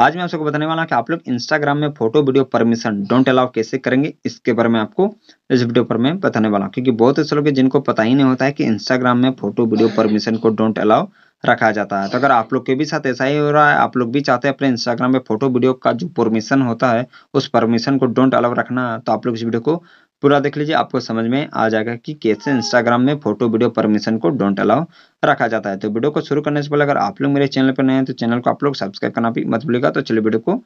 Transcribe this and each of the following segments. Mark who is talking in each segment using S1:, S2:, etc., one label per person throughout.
S1: आज मैं आप सबको बताने वाला कि आप लोग इंस्टाग्राम में photo video permission don't allow कैसे करेंगे इसके बारे में आपको इस वीडियो पर मैं बताने वाला हूँ क्योंकि बहुत ऐसे लोग जिनको पता ही नहीं होता है कि इंस्टाग्राम में फोटो वीडियो परमिशन को डोंट अलाउ रखा जाता है तो अगर आप लोग के भी साथ ऐसा ही हो रहा है आप लोग भी चाहते हैं अपने इंस्टाग्राम में फोटो वीडियो का जो परमिशन होता है उस परमिशन को डोंट अलाउ रखना तो आप लोग इस वीडियो को पूरा देख लीजिए आपको समझ में आ जाएगा कि कैसे इंस्टाग्राम में फोटो वीडियो परमिशन को डोंट अलाउ रखा जाता है तो वीडियो को शुरू करने से पहले अगर आप लोग मेरे चैनल पर नए हैं तो चैनल को आप लोग सब्सक्राइब करना भी मत भूलिएगा तो चलिए वीडियो को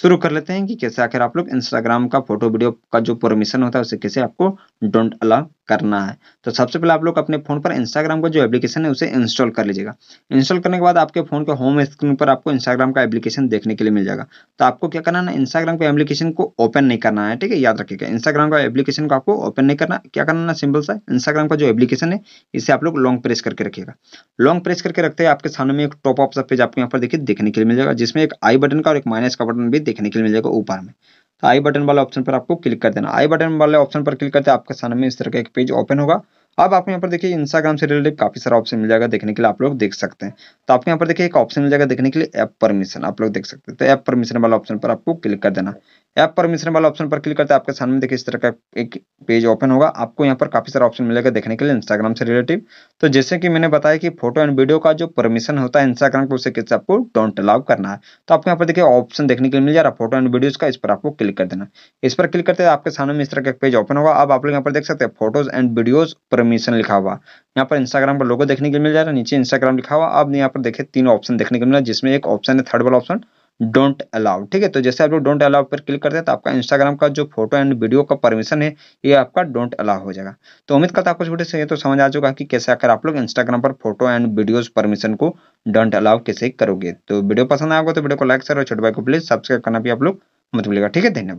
S1: शुरू कर लेते हैं कि कैसे आखिर आप लोग इंस्टाग्राम का फोटो वीडियो का जो परमिशन होता है उसे कैसे आपको डोंट अलाउ करना है तो सबसे पहले आप लोग अपने फोन पर इंस्टाग्राम का जो एप्लीकेशन है उसे इंस्टॉल कर लीजिएगा इंस्टॉल करने के बाद आपके फोन के होम स्क्रीन पर आपको इंस्टाग्राम का एप्लीकेशन देखने के लिए मिल जाएगा तो आपको क्या करना है इंस्टाग्राम के एप्लीकेशन को ओपन नहीं करना है ठीक है याद रखिएगा इंस्टाग्राम का एप्लीकेशन को आपको ओपन नहीं करना क्या करना है सिंपल सा इंस्टाग्राम का जो एप्लीकेशन है इसे आप लोग लॉन्ग प्रेस करके रखिएगा लॉन्ग प्रेस करके रखते हैं आपके सामने में एक टॉप ऑफ सा पेज आपको यहाँ पर देखिए देखने के लिए मिल जाएगा जिसमें एक आई बटन का और एक माइनस का बटन भी देखने के लिए मिल जाएगा ऊपर में आई बटन वाले ऑप्शन पर आपको क्लिक कर देना आई बटन वाले ऑप्शन पर क्लिक करते आपके सामने इस तरह का एक पेज ओपन होगा अब आपको यहाँ पर देखिए इंस्टाग्राम से रिलेटेड काफी सारा ऑप्शन मिल जाएगा देखने के लिए आप लोग देख सकते हैं तो आपको यहाँ पर देखिए एक ऑप्शन मिल जाएगा देखने के लिए ऐप परमिशन आप लोग देख सकते हैं तो ऐप परमिशन वाला ऑप्शन पर आपको क्लिक कर देना ऐप परमिशन वाला ऑप्शन पर क्लिक करते हैं आपके सामने देखिए इस तरह का एक पेज ओपन होगा आपको यहाँ पर काफी सारा ऑप्शन मिलेगा देखने के लिए इंस्टाग्राम से रिलेटिव तो जैसे कि मैंने बताया कि फोटो एंड वीडियो का जो परमिशन होता है इंस्टाग्राम पर उसे किससे आपको डोंट अलाउ करना है तो आपको यहाँ पर देखिए ऑप्शन देखने के लिए मिल जा रहा फोटो एंड वीडियोज का इस पर आपको क्लिक कर देना इस पर क्लिक करते हैं आपके सामने इस तरह का पेज ओपन होगा अब आप लोग यहाँ पर देख सकते हैं photos and videos permission permission लिखा हुआ यहाँ पर इंस्टाग्राम पर लोगो देखने के मिल जा रहा है नीचे इंस्टाग्राम लिखा हुआ अब यहाँ पर देखे तीन ऑप्शन देखने को मिला जिसमें एक ऑप्शन है थर्ड वाला ऑप्शन डोंट अलाउ ठीक है तो जैसे आप लोग डोंट अलाउ पर क्लिक करते हैं तो आपका इंस्टाग्राम का जो फोटो एंड वीडियो का परमिशन है ये आपका डोंट अलाउ हो जाएगा तो उम्मीद करता आपको वीडियो से ये तो समझ आ चुका कि कैसे अगर आप लोग इंस्टाग्राम पर फोटो एंड वीडियोस परमिशन को डोंट अलाउ कैसे करोगे तो वीडियो पसंद आएगा तो वीडियो को लाइक करो छोटे भाई को प्लीज सब्सक्राइब करना भी आप लोग मत मिलेगा ठीक है धन्यवाद